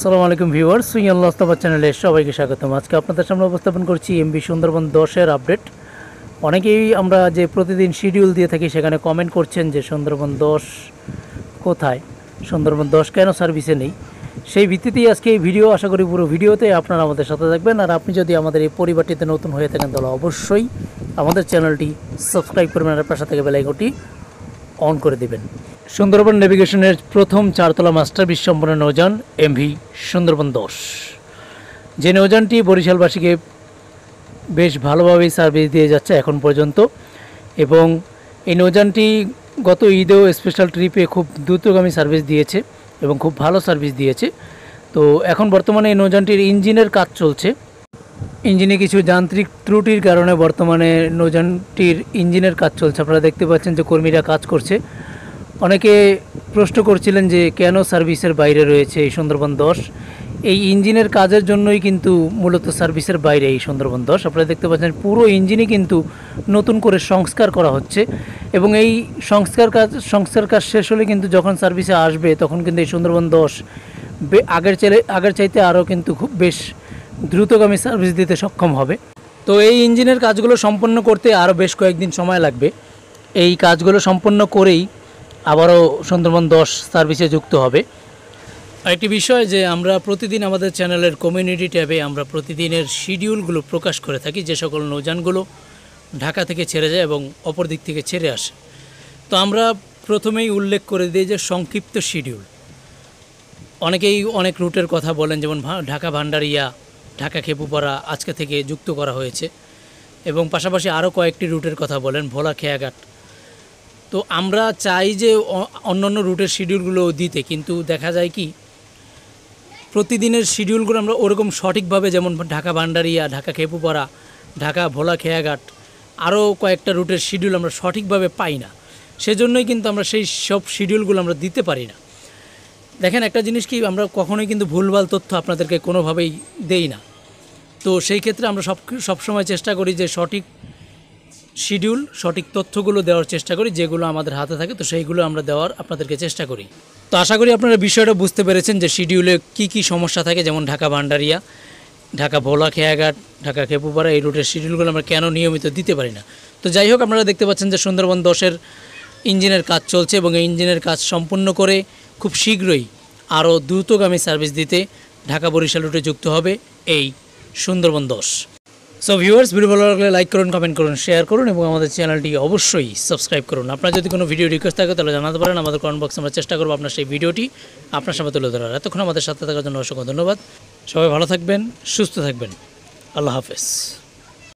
আসসালামু আলাইকুম ভিউয়ার সুইয়ান লস্তবা চ্যানেলে সবাইকে স্বাগতম আজকে আপনাদের সামনে উপস্থাপন করছি এমবি সুন্দরবন দশের আপডেট অনেকেই আমরা যে প্রতিদিন শিডিউল দিয়ে থাকি সেখানে কমেন্ট করছেন যে সুন্দরবন দশ কোথায় সুন্দরবন দশ কেন সার্ভিসে নেই সেই ভিত্তিতেই আজকে এই ভিডিও আশা করি পুরো ভিডিওতে আপনারা আমাদের সাথে থাকবেন আর আপনি যদি আমাদের এই পরিবারটিতে নতুন হয়ে থাকেন তাহলে অবশ্যই আমাদের চ্যানেলটি সাবস্ক্রাইব করবেন আর পাশে থেকে বেলাইকনটি অন করে দেবেন সুন্দরবন নেভিগেশনের প্রথম চারতলা মাস্টার সম্পন্ন নৌযান এমভি সুন্দরবন দশ যে নৌযানটি বরিশালবাসীকে বেশ ভালোভাবেই সার্ভিস দিয়ে যাচ্ছে এখন পর্যন্ত এবং এই নৌযানটি গত ঈদেও স্পেশাল ট্রিপে খুব দ্রুতগামী সার্ভিস দিয়েছে এবং খুব ভালো সার্ভিস দিয়েছে তো এখন বর্তমানে এই নৌযানটির ইঞ্জিনের কাজ চলছে ইঞ্জিনে কিছু যান্ত্রিক ত্রুটির কারণে বর্তমানে নৌযানটির ইঞ্জিনের কাজ চলছে আপনারা দেখতে পাচ্ছেন যে কর্মীরা কাজ করছে অনেকে প্রশ্ন করছিলেন যে কেন সার্ভিসের বাইরে রয়েছে এই সুন্দরবন দশ এই ইঞ্জিনের কাজের জন্যই কিন্তু মূলত সার্ভিসের বাইরে এই সুন্দরবন দশ আপনারা দেখতে পাচ্ছেন পুরো ইঞ্জিনই কিন্তু নতুন করে সংস্কার করা হচ্ছে এবং এই সংস্কার কাজ সংস্কার কাজ শেষ হলে কিন্তু যখন সার্ভিসে আসবে তখন কিন্তু এই সুন্দরবন দশ আগের চাইলে আগের চাইতে আরও কিন্তু খুব বেশ দ্রুতগামী সার্ভিস দিতে সক্ষম হবে তো এই ইঞ্জিনের কাজগুলো সম্পন্ন করতে আরও বেশ কয়েকদিন সময় লাগবে এই কাজগুলো সম্পন্ন করেই আবারও সুন্দরবন দশ সার্ভিসে যুক্ত হবে একটি বিষয় যে আমরা প্রতিদিন আমাদের চ্যানেলের কমিউনিটি ট্যাবে আমরা প্রতিদিনের শিডিউলগুলো প্রকাশ করে থাকি যে সকল নৌযানগুলো ঢাকা থেকে ছেড়ে যায় এবং অপর দিক থেকে ছেড়ে আসে তো আমরা প্রথমেই উল্লেখ করে দিই যে সংক্ষিপ্ত শিডিউল অনেকেই অনেক রুটের কথা বলেন যেমন ঢাকা ভান্ডারিয়া ঢাকা খেপুপাড়া আজকে থেকে যুক্ত করা হয়েছে এবং পাশাপাশি আরও কয়েকটি রুটের কথা বলেন ভোলা খেয়াঘাট তো আমরা চাই যে অন্যান্য রুটের শিডিউলগুলো দিতে কিন্তু দেখা যায় কি প্রতিদিনের শিডিউলগুলো আমরা ওরকম সঠিকভাবে যেমন ঢাকা ভান্ডারিয়া ঢাকা খেপুপাড়া ঢাকা ভোলা খেয়াঘাট আরও কয়েকটা রুটের শিডিউল আমরা সঠিকভাবে পাই না সেজন্যই কিন্তু আমরা সেই সব শিডিউলগুলো আমরা দিতে পারি না দেখেন একটা জিনিস কি আমরা কখনোই কিন্তু ভুলভাল তথ্য আপনাদেরকে কোনোভাবেই দেই না তো সেই ক্ষেত্রে আমরা সব সবসময় চেষ্টা করি যে সঠিক শিডিউল সঠিক তথ্যগুলো দেওয়ার চেষ্টা করি যেগুলো আমাদের হাতে থাকে তো সেইগুলো আমরা দেওয়ার আপনাদেরকে চেষ্টা করি তো আশা করি আপনারা বিষয়টা বুঝতে পেরেছেন যে শিডিউলে কি কি সমস্যা থাকে যেমন ঢাকা ভান্ডারিয়া ঢাকা ভোলা খেয়াঘাট ঢাকা খেপুপাড়া এই রুটের শিডিউলগুলো আমরা কেন নিয়মিত দিতে পারি না তো যাই হোক আপনারা দেখতে পাচ্ছেন যে সুন্দরবন দশের ইঞ্জিনের কাজ চলছে এবং এই ইঞ্জিনের কাজ সম্পূর্ণ করে খুব শীঘ্রই আরও দ্রুতগামী সার্ভিস দিতে ঢাকা বরিশাল রুটে যুক্ত হবে এই সুন্দরবন দশ সো ভিউয়ার্স ভিডিও ভালো লাগলে লাইক করুন কমেন্ট করুন শেয়ার করুন এবং আমাদের চ্যানেলটি অবশ্যই সাবস্ক্রাইব করুন আপনার যদি কোনো ভিডিও রিকোয়েস্ট থাকে তাহলে জানাতে পারেন আমাদের কমেন্ট বক্সে আমরা চেষ্টা করবো আপনার সেই ভিডিওটি আপনার সামনে তুলে ধরার এতক্ষণ আমাদের সাথে থাকার জন্য অসংখ্য ধন্যবাদ সবাই ভালো থাকবেন সুস্থ থাকবেন আল্লাহ হাফেজ